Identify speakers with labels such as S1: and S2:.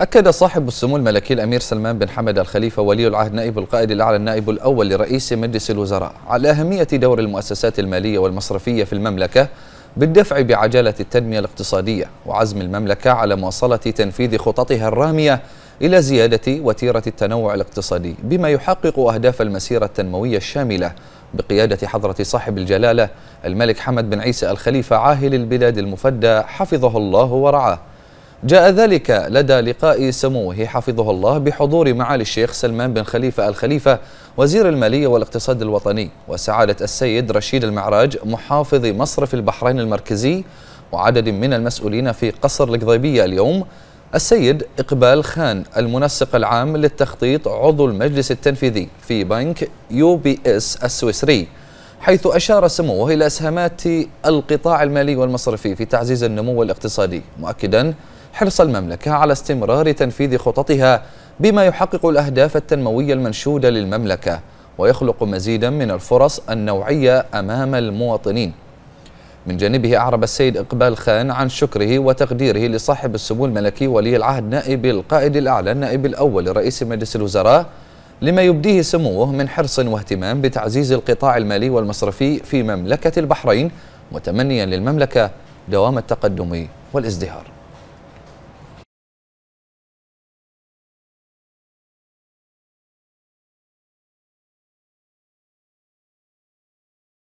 S1: أكد صاحب السمو الملكي الأمير سلمان بن حمد الخليفة ولي العهد نائب القائد الأعلى النائب الأول لرئيس مجلس الوزراء على أهمية دور المؤسسات المالية والمصرفية في المملكة بالدفع بعجلة التنمية الاقتصادية وعزم المملكة على مواصلة تنفيذ خططها الرامية إلى زيادة وتيرة التنوع الاقتصادي بما يحقق أهداف المسيرة التنموية الشاملة بقيادة حضرة صاحب الجلالة الملك حمد بن عيسى الخليفة عاهل البلاد المفدى حفظه الله ورعاه جاء ذلك لدى لقاء سموه حفظه الله بحضور معالي الشيخ سلمان بن خليفة الخليفة وزير المالية والاقتصاد الوطني وسعادة السيد رشيد المعراج محافظ مصرف البحرين المركزي وعدد من المسؤولين في قصر القضيبية اليوم السيد إقبال خان المنسق العام للتخطيط عضو المجلس التنفيذي في بنك يو بي اس السويسري حيث أشار سموه إلى أسهامات القطاع المالي والمصرفي في تعزيز النمو الاقتصادي مؤكداً حرص المملكة على استمرار تنفيذ خططها بما يحقق الأهداف التنموية المنشودة للمملكة ويخلق مزيدا من الفرص النوعية أمام المواطنين من جانبه أعرب السيد إقبال خان عن شكره وتقديره لصاحب السمو الملكي ولي العهد نائب القائد الأعلى النائب الأول لرئيس مجلس الوزراء لما يبديه سموه من حرص واهتمام بتعزيز القطاع المالي والمصرفي في مملكة البحرين متمنيا للمملكة دوام التقدم والازدهار